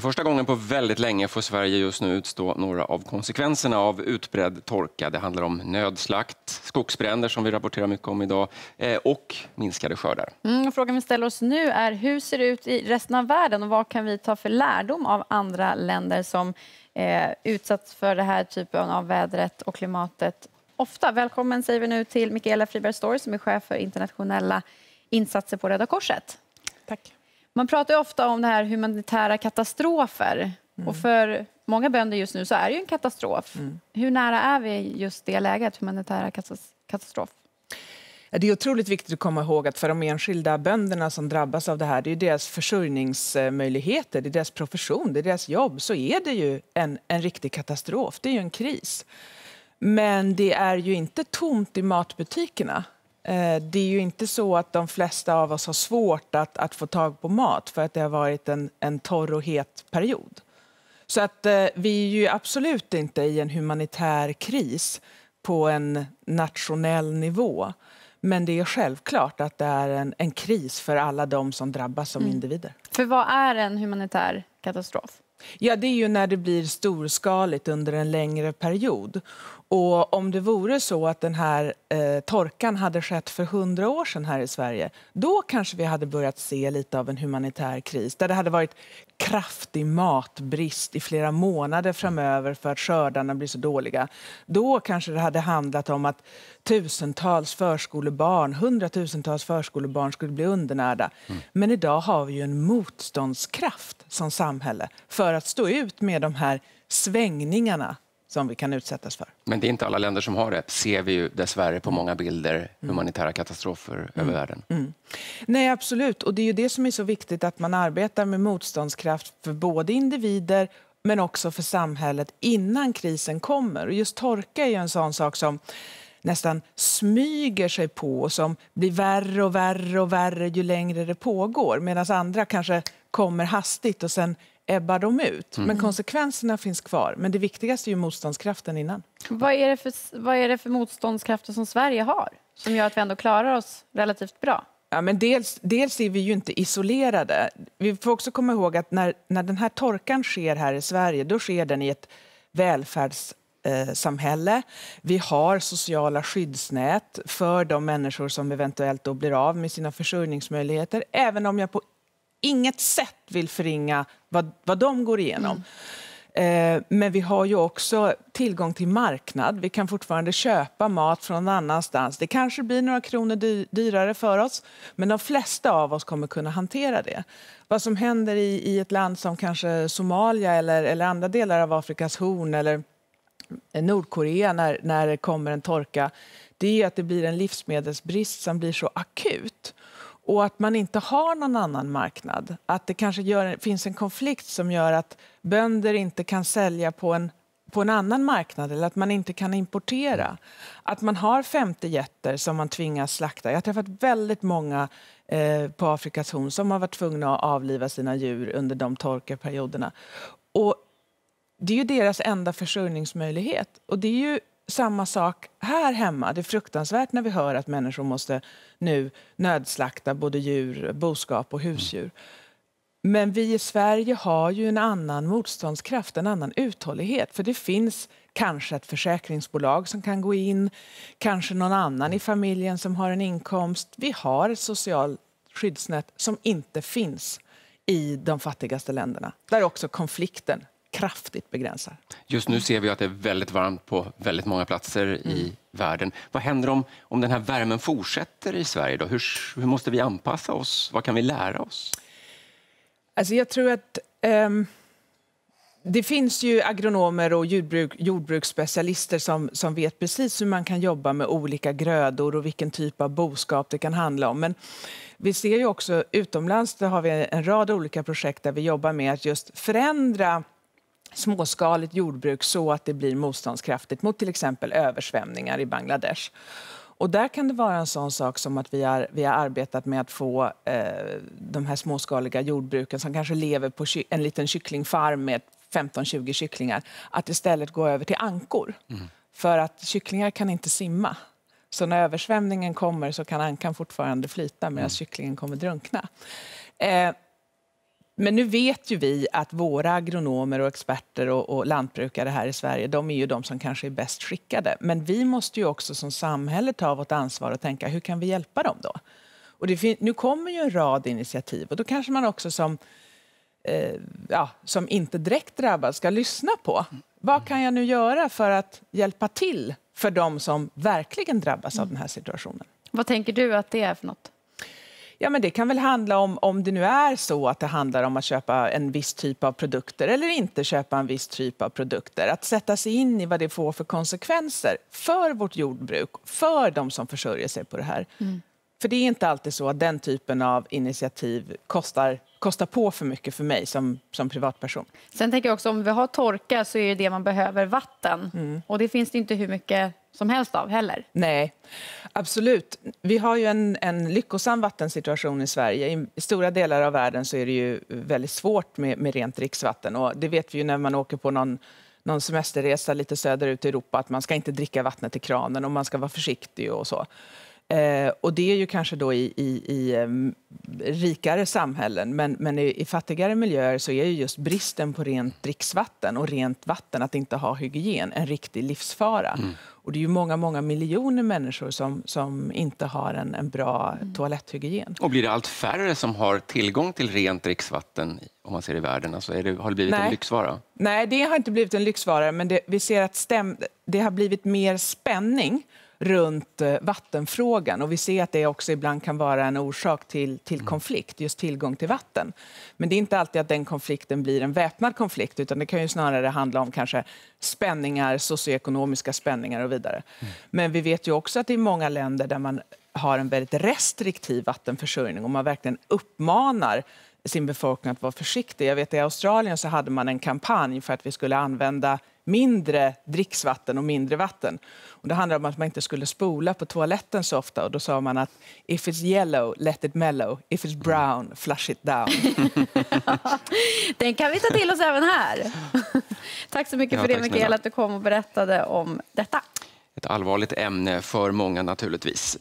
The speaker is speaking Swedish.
För första gången på väldigt länge får Sverige just nu utstå några av konsekvenserna av utbredd torka. Det handlar om nödslakt, skogsbränder som vi rapporterar mycket om idag eh, och minskade skördar. Mm, frågan vi ställer oss nu är hur ser det ut i resten av världen och vad kan vi ta för lärdom av andra länder som eh, utsatts för den här typen av vädret och klimatet ofta? Välkommen säger vi nu till Mikaela Friberg Story som är chef för internationella insatser på Röda Korset. Tack. Man pratar ofta om det här humanitära katastrofer. Mm. Och för många bönder just nu så är det ju en katastrof. Mm. Hur nära är vi just det läget, humanitära katastrof? Det är otroligt viktigt att komma ihåg att för de enskilda bönderna som drabbas av det här, det är deras försörjningsmöjligheter, det är deras profession, det är deras jobb, så är det ju en, en riktig katastrof, det är ju en kris. Men det är ju inte tomt i matbutikerna. Eh, det är ju inte så att de flesta av oss har svårt att, att få tag på mat för att det har varit en, en torr och het period. Så att eh, vi är ju absolut inte i en humanitär kris på en nationell nivå. Men det är självklart att det är en, en kris för alla de som drabbas som mm. individer. För vad är en humanitär katastrof? Ja, det är ju när det blir storskaligt under en längre period. Och om det vore så att den här eh, torkan hade skett för hundra år sedan här i Sverige, då kanske vi hade börjat se lite av en humanitär kris där det hade varit kraftig matbrist i flera månader framöver för att skördarna blir så dåliga. Då kanske det hade handlat om att tusentals förskolebarn, hundratusentals förskolebarn skulle bli undernärda. Mm. Men idag har vi ju en motståndskraft som samhälle för att stå ut med de här svängningarna som vi kan utsättas för. Men det är inte alla länder som har det, ser vi ju dessvärre på många bilder, mm. humanitära katastrofer mm. över världen. Mm. Nej, absolut. Och det är ju det som är så viktigt, att man arbetar med motståndskraft för både individer men också för samhället innan krisen kommer. Och just torka är ju en sån sak som nästan smyger sig på och som blir värre och värre och värre ju längre det pågår. Medan andra kanske kommer hastigt och sen ebbar de ut. Mm. Men konsekvenserna finns kvar. Men det viktigaste är ju motståndskraften innan. Vad är det för, vad är det för motståndskrafter som Sverige har som gör att vi ändå klarar oss relativt bra? Ja, men dels, dels är vi ju inte isolerade. Vi får också komma ihåg att när, när den här torkan sker här i Sverige, då sker den i ett välfärdssamhälle. Eh, Vi har sociala skyddsnät för de människor som eventuellt då blir av med sina försörjningsmöjligheter. Även om jag på inget sätt vill förringa vad, vad de går igenom. Mm. Eh, men vi har ju också tillgång till marknad. Vi kan fortfarande köpa mat från någon annanstans. Det kanske blir några kronor dy dyrare för oss, men de flesta av oss kommer kunna hantera det. Vad som händer i, i ett land som kanske Somalia eller, eller andra delar av Afrikas horn eller Nordkorea när, när det kommer en torka, det är att det blir en livsmedelsbrist som blir så akut och att man inte har någon annan marknad. Att det kanske gör, finns en konflikt som gör att bönder inte kan sälja på en, på en annan marknad eller att man inte kan importera. Att man har 50 jätter som man tvingas slakta. Jag har träffat väldigt många eh, på Afrikas horn som har varit tvungna att avliva sina djur under de torkaperioderna. Och det är ju deras enda försörjningsmöjlighet. Och det är ju samma sak här hemma. Det är fruktansvärt när vi hör att människor måste nu nödslakta både djur, boskap och husdjur. Men vi i Sverige har ju en annan motståndskraft, en annan uthållighet. För det finns kanske ett försäkringsbolag som kan gå in, kanske någon annan i familjen som har en inkomst. Vi har ett socialt skyddsnät som inte finns i de fattigaste länderna, där också konflikten kraftigt begränsar. Just nu ser vi att det är väldigt varmt på väldigt många platser mm. i världen. Vad händer om, om den här värmen fortsätter i Sverige? Då? Hur, hur måste vi anpassa oss? Vad kan vi lära oss? Alltså jag tror att um, det finns ju agronomer och jordbruk, jordbruksspecialister som, som vet precis hur man kan jobba med olika grödor och vilken typ av boskap det kan handla om. Men vi ser ju också utomlands, där har vi en rad olika projekt där vi jobbar med att just förändra småskaligt jordbruk så att det blir motståndskraftigt mot till exempel översvämningar i Bangladesh. Och där kan det vara en sån sak som att vi har, vi har arbetat med att få eh, de här småskaliga jordbruken som kanske lever på en liten kycklingfarm med 15-20 kycklingar, att istället gå över till ankor. Mm. För att kycklingar kan inte simma. Så när översvämningen kommer så kan ankan fortfarande flyta medan mm. kycklingen kommer drunkna. Eh, men nu vet ju vi att våra agronomer och experter och, och, lantbrukare här i Sverige, de är ju de som kanske är bäst skickade. Men vi måste ju också som samhälle ta vårt ansvar och tänka, hur kan vi hjälpa dem då? Och nu kommer ju en rad initiativ och då kanske man också som, eh, ja, som inte direkt drabbad ska lyssna på. Vad kan jag nu göra för att hjälpa till för de som verkligen drabbas av den här situationen? Vad tänker du att det är för något? Ja, men det kan väl handla om, om det nu är så att det handlar om att köpa en viss typ av produkter eller inte köpa en viss typ av produkter. Att sätta sig in i vad det får för konsekvenser för vårt jordbruk, för de som försörjer sig på det här. Mm. För det är inte alltid så att den typen av initiativ kostar kostar på för mycket för mig som, som privatperson. Sen tänker jag också om vi har torka så är det det man behöver vatten mm. och det finns det inte hur mycket som helst av heller. Nej, absolut. Vi har ju en, en lyckosam vattensituation i Sverige. I stora delar av världen så är det ju väldigt svårt med, med rent dricksvatten och det vet vi ju när man åker på någon någon semesterresa lite söderut i Europa att man ska inte dricka vattnet i kranen och man ska vara försiktig och så. Eh, och det är ju kanske då i, i, i rikare samhällen, men, men i, i, fattigare miljöer så är ju just bristen på rent dricksvatten och rent vatten, att inte ha hygien, en riktig livsfara. Mm. Och det är ju många, många miljoner människor som, som inte har en, en bra mm. toaletthygien. Och blir det allt färre som har tillgång till rent dricksvatten om man ser i världen? Alltså det, har det blivit Nej. en lyxvara? Nej, det har inte blivit en lyxvara, men det, vi ser att stäm, det har blivit mer spänning runt eh, vattenfrågan. Och vi ser att det också ibland kan vara en orsak till, till mm. konflikt, just tillgång till vatten. Men det är inte alltid att den konflikten blir en väpnad konflikt utan det kan ju snarare handla om kanske spänningar, socioekonomiska spänningar och vidare. Mm. Men vi vet ju också att i många länder där man har en väldigt restriktiv vattenförsörjning och man verkligen uppmanar sin befolkning att vara försiktig. Jag vet i Australien så hade man en kampanj för att vi skulle använda mindre dricksvatten och mindre vatten. Och det handlade om att man inte skulle spola på toaletten så ofta och då sa man att if it's yellow, let it mellow. If it's brown, flush it down. Den kan vi ta till oss även här. tack så mycket ja, för det, Mikael, att du kom och berättade om detta. Ett allvarligt ämne för många naturligtvis.